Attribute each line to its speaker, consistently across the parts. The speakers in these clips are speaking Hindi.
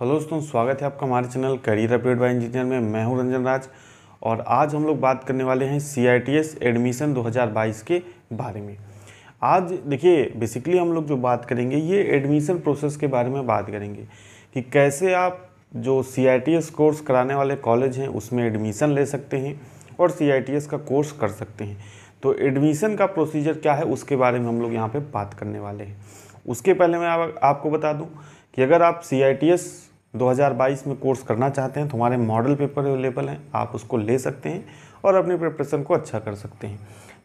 Speaker 1: हेलो दोस्तों स्वागत है आपका हमारे channel career update by engineer में मैं हूं रंजन राज और आज हम लोग बात करने वाले हैं सी एडमिशन 2022 के बारे में आज देखिए बेसिकली हम लोग जो बात करेंगे ये एडमिशन प्रोसेस के बारे में बात करेंगे कि कैसे आप जो सी कोर्स कराने वाले कॉलेज हैं उसमें एडमिशन ले सकते हैं और सी का कोर्स कर सकते हैं तो एडमिशन का प्रोसीजर क्या है उसके बारे में हम लोग यहाँ पर बात करने वाले हैं उसके पहले मैं आप, आपको बता दूँ कि अगर आप सी 2022 में कोर्स करना चाहते हैं तो हमारे मॉडल पेपर अवेलेबल हैं आप उसको ले सकते हैं और अपने प्रिपरेशन को अच्छा कर सकते हैं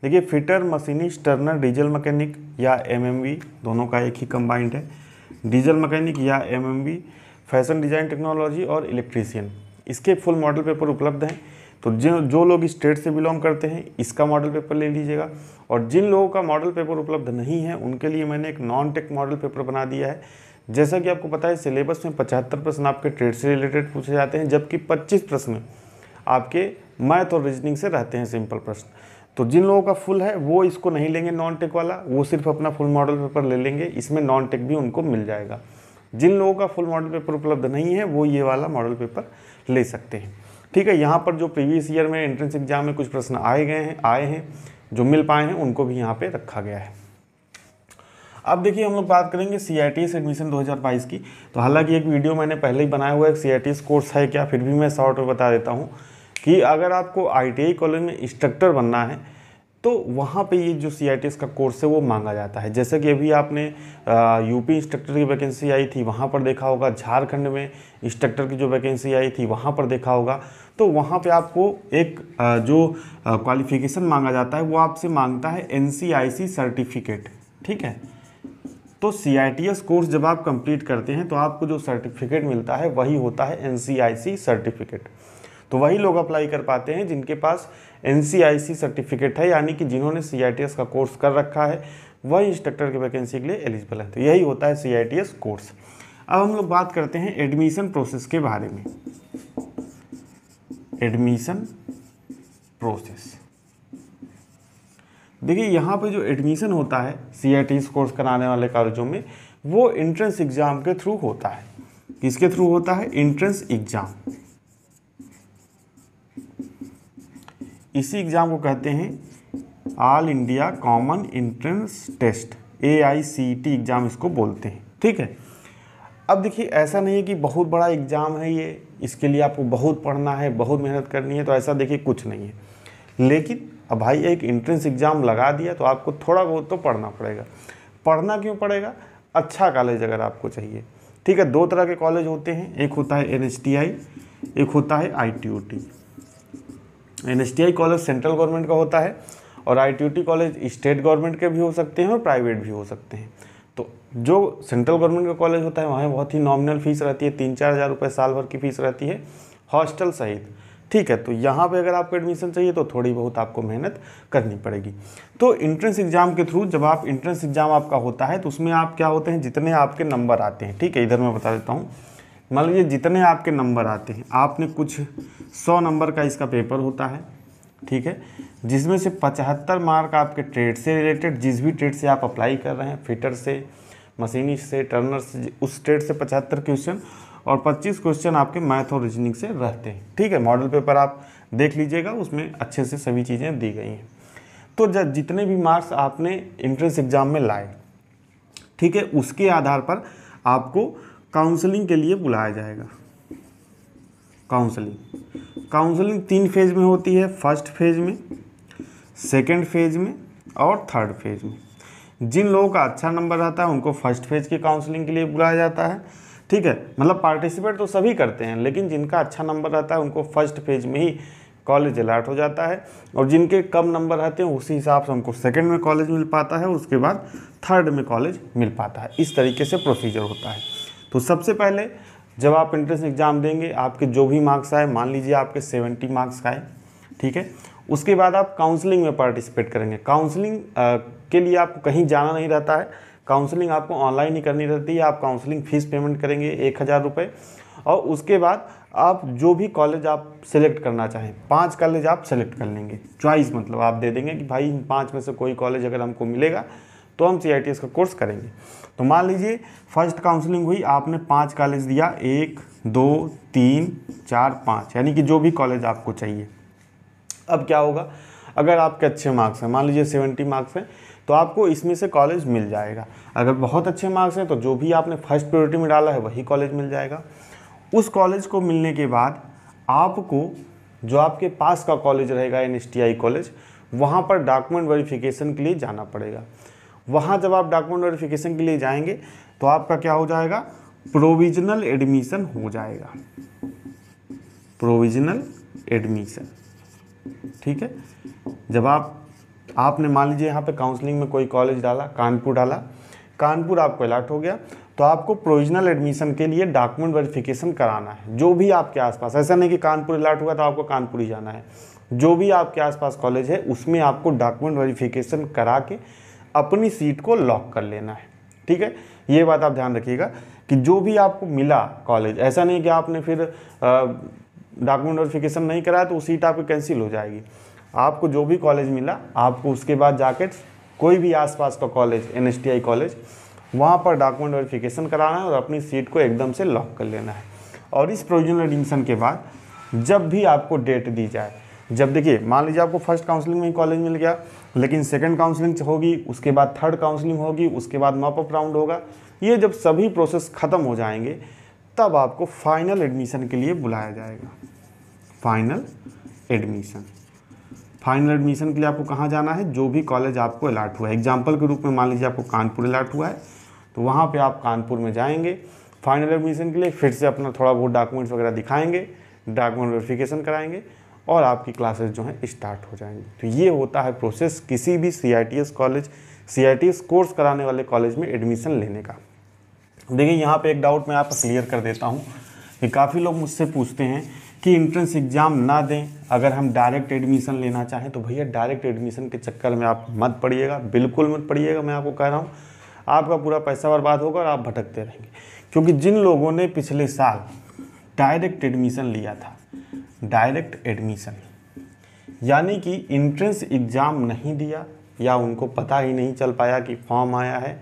Speaker 1: देखिए fitter machinist turner diesel mechanic या एमएमवी दोनों का एक ही कंबाइंड है डीजल मकैनिक या एमएमवी फैशन डिज़ाइन टेक्नोलॉजी और इलेक्ट्रीशियन इसके फुल मॉडल पेपर उपलब्ध हैं तो जो जो लोग स्टेट से बिलोंग करते हैं इसका मॉडल पेपर ले लीजिएगा और जिन लोगों का मॉडल पेपर उपलब्ध नहीं है उनके लिए मैंने एक नॉन टेक मॉडल पेपर बना दिया है जैसा कि आपको पता है सिलेबस में पचहत्तर प्रश्न आपके ट्रेड से रिलेटेड पूछे जाते हैं जबकि पच्चीस प्रश्न आपके मैथ और रीजनिंग से रहते हैं सिंपल प्रश्न तो जिन लोगों का फुल है वो इसको नहीं लेंगे नॉन टेक वाला वो सिर्फ अपना फुल मॉडल पेपर ले लेंगे इसमें नॉन टेक भी उनको मिल जाएगा जिन लोगों का फुल मॉडल पेपर उपलब्ध नहीं है वो ये वाला मॉडल पेपर ले सकते हैं ठीक है यहाँ पर जो प्रीवियस ईयर में एंट्रेंस एग्जाम में कुछ प्रश्न आए गए हैं आए हैं जो मिल पाए हैं उनको भी यहाँ पर रखा गया है अब देखिए हम लोग बात करेंगे सी एडमिशन 2022 की तो हालांकि एक वीडियो मैंने पहले ही बनाया हुआ है सी कोर्स है क्या फिर भी मैं शॉर्ट में बता देता हूँ कि अगर आपको आई कॉलेज में इंस्ट्रक्टर बनना है तो वहाँ पे ये जो सी का कोर्स है वो मांगा जाता है जैसे कि अभी आपने यूपी इंस्ट्रक्टर की वैकेंसी आई थी वहाँ पर देखा होगा झारखंड में इंस्ट्रक्टर की जो वैकेंसी आई थी वहाँ पर देखा होगा तो वहाँ पे आपको एक आ, जो क्वालिफिकेशन मांगा जाता है वो आपसे मांगता है एन सर्टिफिकेट ठीक है तो सी कोर्स जब आप कंप्लीट करते हैं तो आपको जो सर्टिफिकेट मिलता है वही होता है एन सर्टिफिकेट तो वही लोग अप्लाई कर पाते हैं जिनके पास एन सर्टिफिकेट है यानी कि जिन्होंने सी का कोर्स कर रखा है वही इंस्ट्रक्टर की वैकेंसी के लिए एलिजिबल है तो यही होता है सी कोर्स अब हम लोग बात करते हैं एडमिशन प्रोसेस के बारे में एडमिशन प्रोसेस देखिए यहाँ पे जो एडमिशन होता है सी कोर्स कराने वाले कॉलेजों में वो इंट्रेंस एग्ज़ाम के थ्रू होता है किसके थ्रू होता है इंट्रेंस एग्ज़ाम इसी एग्ज़ाम को कहते हैं all India common entrance test A I C T exam इसको बोलते हैं ठीक है अब देखिए ऐसा नहीं है कि बहुत बड़ा एग्ज़ाम है ये इसके लिए आपको बहुत पढ़ना है बहुत मेहनत करनी है तो ऐसा देखिए कुछ नहीं है लेकिन अब भाई एक इंट्रेंस एग्ज़ाम लगा दिया तो आपको थोड़ा बहुत तो पढ़ना पड़ेगा पढ़ना क्यों पड़ेगा अच्छा कॉलेज अगर आपको चाहिए ठीक है दो तरह के कॉलेज होते हैं एक होता है एन एक होता है I N college central government का होता है और आई कॉलेज स्टेट गवर्नमेंट के भी हो सकते हैं और प्राइवेट भी हो सकते हैं तो जो सेंट्रल गवर्नमेंट का कॉलेज होता है वहाँ बहुत ही नॉमिनल फीस रहती है तीन चार हज़ार रुपये साल भर की फ़ीस रहती है हॉस्टल सहित ठीक है तो यहाँ पे अगर आपको एडमिशन चाहिए तो थोड़ी बहुत आपको मेहनत करनी पड़ेगी तो इंट्रेंस एग्ज़ाम के थ्रू जब आप इंट्रेंस एग्ज़ाम आपका होता है तो उसमें आप क्या होते हैं जितने आपके नंबर आते हैं ठीक है इधर मैं बता देता हूँ मान लीजिए जितने आपके नंबर आते हैं आपने कुछ सौ नंबर का इसका पेपर होता है ठीक है जिसमें से पचहत्तर मार्क आपके ट्रेड से रिलेटेड जिस भी ट्रेड से आप अप्लाई कर रहे हैं फिटर से मशीनी से टर्नर से उस ट्रेड से पचहत्तर क्वेश्चन और 25 क्वेश्चन आपके मैथ और रीजनिंग से रहते हैं ठीक है मॉडल पेपर आप देख लीजिएगा उसमें अच्छे से सभी चीज़ें दी गई हैं तो जितने भी मार्क्स आपने इंट्रेंस एग्ज़ाम में लाए ठीक है उसके आधार पर आपको काउंसलिंग के लिए बुलाया जाएगा काउंसलिंग काउंसलिंग तीन फेज में होती है फर्स्ट फेज में सेकेंड फेज में और थर्ड फेज में जिन लोगों का अच्छा नंबर रहता है उनको फर्स्ट फेज की काउंसलिंग के लिए बुलाया जाता है ठीक है मतलब पार्टिसिपेट तो सभी करते हैं लेकिन जिनका अच्छा नंबर रहता है उनको फर्स्ट फेज में ही कॉलेज अलाट हो जाता है और जिनके कम नंबर रहते हैं उसी हिसाब से हमको सेकेंड में कॉलेज मिल पाता है उसके बाद थर्ड में कॉलेज मिल पाता है इस तरीके से प्रोसीजर होता है तो सबसे पहले जब आप एंट्रेंस एग्ज़ाम देंगे आपके जो भी मार्क्स आए मान लीजिए आपके सेवेंटी मार्क्स आए ठीक है उसके बाद आप काउंसलिंग में पार्टिसिपेट करेंगे काउंसलिंग के लिए आपको कहीं जाना नहीं रहता है काउंसलिंग आपको ऑनलाइन ही करनी रहती है आप काउंसलिंग फ़ीस पेमेंट करेंगे एक हज़ार रुपये और उसके बाद आप जो भी कॉलेज आप सेलेक्ट करना चाहें पांच कॉलेज आप सेलेक्ट कर लेंगे चॉइस मतलब आप दे देंगे कि भाई इन पाँच में से कोई कॉलेज अगर हमको मिलेगा तो हम सी का कोर्स करेंगे तो मान लीजिए फर्स्ट काउंसलिंग हुई आपने पाँच कॉलेज दिया एक दो तीन चार पाँच यानी कि जो भी कॉलेज आपको चाहिए अब क्या होगा अगर आपके अच्छे मार्क्स हैं मान लीजिए सेवेंटी मार्क्स हैं तो आपको इसमें से कॉलेज मिल जाएगा अगर बहुत अच्छे मार्क्स हैं तो जो भी आपने फर्स्ट प्रायोरिटी में डाला है वही कॉलेज मिल जाएगा उस कॉलेज को मिलने के बाद आपको जो आपके पास का कॉलेज रहेगा एन कॉलेज वहाँ पर डॉक्यूमेंट वेरिफिकेशन के लिए जाना पड़ेगा वहाँ जब आप डॉक्यूमेंट वेरिफिकेशन के लिए जाएंगे तो आपका क्या हो जाएगा प्रोविजनल एडमिशन हो जाएगा प्रोविजनल एडमिशन ठीक है जब आप आपने मान लीजिए यहाँ पे काउंसलिंग में कोई कॉलेज डाला कानपुर डाला कानपुर आपको अलर्ट हो गया तो आपको प्रोविजनल एडमिशन के लिए डॉक्यूमेंट वेरिफिकेशन कराना है जो भी आपके आसपास ऐसा नहीं कि कानपुर अलर्ट हुआ तो आपको कानपुर ही जाना है जो भी आपके आसपास कॉलेज है उसमें आपको डॉक्यूमेंट वेरिफिकेशन करा के अपनी सीट को लॉक कर लेना है ठीक है ये बात आप ध्यान रखिएगा कि जो भी आपको मिला कॉलेज ऐसा नहीं कि आपने फिर डॉक्यूमेंट वेरिफिकेशन नहीं कराया तो वो सीट आपकी कैंसिल हो जाएगी आपको जो भी कॉलेज मिला आपको उसके बाद जाके कोई भी आसपास का कॉलेज एन कॉलेज वहाँ पर डॉक्यूमेंट वेरिफिकेशन कराना है और अपनी सीट को एकदम से लॉक कर लेना है और इस प्रोविजनल एडमिशन के बाद जब भी आपको डेट दी जाए जब देखिए मान लीजिए आपको फर्स्ट काउंसलिंग में ही कॉलेज मिल गया लेकिन सेकंड काउंसलिंग होगी उसके बाद थर्ड काउंसलिंग होगी उसके बाद मॉप अप राउंड होगा ये जब सभी प्रोसेस ख़त्म हो जाएंगे तब आपको फाइनल एडमिशन के लिए बुलाया जाएगा फाइनल एडमिशन फाइनल एडमिशन के लिए आपको कहाँ जाना है जो भी कॉलेज आपको अलाट हुआ है एग्जाम्पल के रूप में मान लीजिए आपको कानपुर अलाट हुआ है तो वहाँ पर आप कानपुर में जाएंगे फाइनल एडमिशन के लिए फिर से अपना थोड़ा बहुत डॉक्यूमेंट्स वगैरह दिखाएंगे डॉक्यूमेंट वेरिफिकेशन कराएंगे और आपकी क्लासेस जो हैं स्टार्ट हो जाएंगी तो ये होता है प्रोसेस किसी भी सी कॉलेज सी कोर्स कराने वाले कॉलेज में एडमिशन लेने का देखिए यहाँ पे एक डाउट मैं आपको क्लियर कर देता हूँ कि काफ़ी लोग मुझसे पूछते हैं कि इंट्रेंस एग्ज़ाम ना दें अगर हम डायरेक्ट एडमिशन लेना चाहें तो भैया डायरेक्ट एडमिशन के चक्कर में आप मत पड़िएगा बिल्कुल मत पड़िएगा मैं आपको कह रहा हूँ आपका पूरा पैसा बर्बाद होगा और आप भटकते रहेंगे क्योंकि जिन लोगों ने पिछले साल डायरेक्ट एडमिशन लिया था डायरेक्ट एडमिशन यानी कि इंट्रेंस एग्ज़ाम नहीं दिया या उनको पता ही नहीं चल पाया कि फॉर्म आया है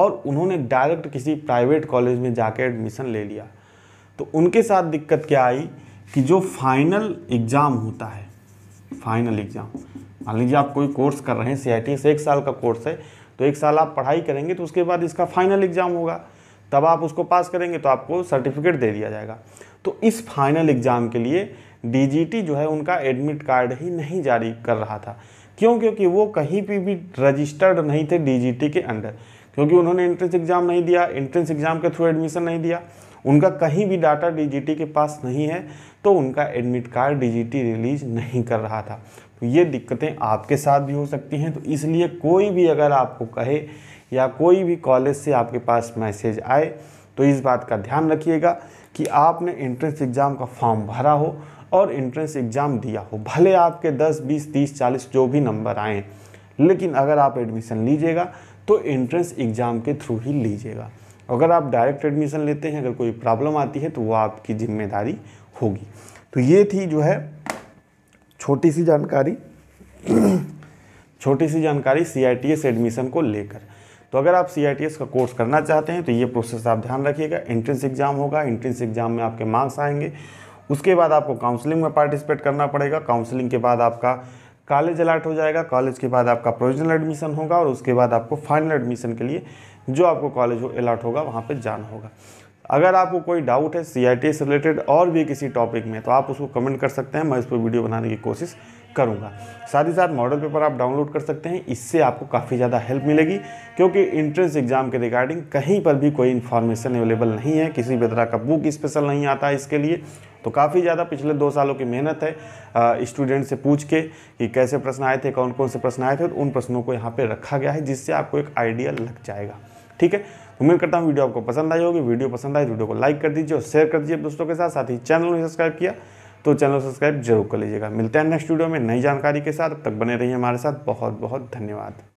Speaker 1: और उन्होंने डायरेक्ट किसी प्राइवेट कॉलेज में जाकर एडमिशन ले लिया तो उनके साथ दिक्कत क्या आई कि जो फाइनल एग्ज़ाम होता है फाइनल एग्ज़ाम मान लीजिए आप कोई कोर्स कर रहे हैं सी आई से एक साल का कोर्स है तो एक साल आप पढ़ाई करेंगे तो उसके बाद इसका फाइनल एग्ज़ाम होगा तब आप उसको पास करेंगे तो आपको सर्टिफिकेट दे दिया जाएगा तो इस फाइनल एग्ज़ाम के लिए डीजीटी जो है उनका एडमिट कार्ड ही नहीं जारी कर रहा था क्यों क्योंकि वो कहीं पर भी रजिस्टर्ड नहीं थे डी के अंडर क्योंकि उन्होंने एंट्रेंस एग्ज़ाम नहीं दिया एंट्रेंस एग्ज़ाम के थ्रू एडमिशन नहीं दिया उनका कहीं भी डाटा डीजीटी के पास नहीं है तो उनका एडमिट कार्ड डीजीटी रिलीज नहीं कर रहा था तो ये दिक्कतें आपके साथ भी हो सकती हैं तो इसलिए कोई भी अगर आपको कहे या कोई भी कॉलेज से आपके पास मैसेज आए तो इस बात का ध्यान रखिएगा कि आपने एंट्रेंस एग्ज़ाम का फॉर्म भरा हो और एंट्रेंस एग्ज़ाम दिया हो भले आपके 10, 20, 30, 40 जो भी नंबर आए लेकिन अगर आप एडमिशन लीजिएगा तो एंट्रेंस एग्ज़ाम के थ्रू ही लीजिएगा अगर आप डायरेक्ट एडमिशन लेते हैं अगर कोई प्रॉब्लम आती है तो वो आपकी जिम्मेदारी होगी तो ये थी जो है छोटी सी जानकारी छोटी सी जानकारी सी एडमिशन को लेकर तो अगर आप सी का कोर्स करना चाहते हैं तो ये प्रोसेस आप ध्यान रखिएगा एंट्रेंस एग्ज़ाम होगा एंट्रेंस एग्ज़ाम में आपके मार्क्स आएंगे उसके बाद आपको काउंसलिंग में पार्टिसिपेट करना पड़ेगा काउंसलिंग के बाद आपका कॉलेज अलाट हो जाएगा कॉलेज के बाद आपका प्रोविजनल एडमिशन होगा और उसके बाद आपको फाइनल एडमिशन के लिए जो आपको कॉलेज वो अलाट होगा वहाँ पर जाना होगा अगर आपको कोई डाउट है सी से रिलेटेड और भी किसी टॉपिक में तो आप उसको कमेंट कर सकते हैं मैं उस पर वीडियो बनाने की कोशिश करूंगा साथ ही साथ मॉडल पेपर आप डाउनलोड कर सकते हैं इससे आपको काफ़ी ज़्यादा हेल्प मिलेगी क्योंकि इंट्रेंस एग्जाम के रिगार्डिंग कहीं पर भी कोई इन्फॉर्मेशन अवेलेबल नहीं है किसी भी तरह का बुक स्पेशल नहीं आता है इसके लिए तो काफ़ी ज़्यादा पिछले दो सालों की मेहनत है स्टूडेंट से पूछ के कि कैसे प्रश्न आए थे कौन कौन से प्रश्न आए थे तो उन प्रश्नों को यहाँ पर रखा गया है जिससे आपको एक आइडिया लग जाएगा ठीक है उम्मीद करता हूँ वीडियो आपको पसंद आई होगी वीडियो पसंद आए तो वीडियो को लाइक कर दीजिए और शेयर कर दीजिए दोस्तों के साथ साथ ही चैनल ने सब्सक्राइब किया तो चैनल सब्सक्राइब जरूर कर लीजिएगा मिलते हैं नेक्स्ट वीडियो में नई जानकारी के साथ अब तक बने रहिए हमारे साथ बहुत बहुत धन्यवाद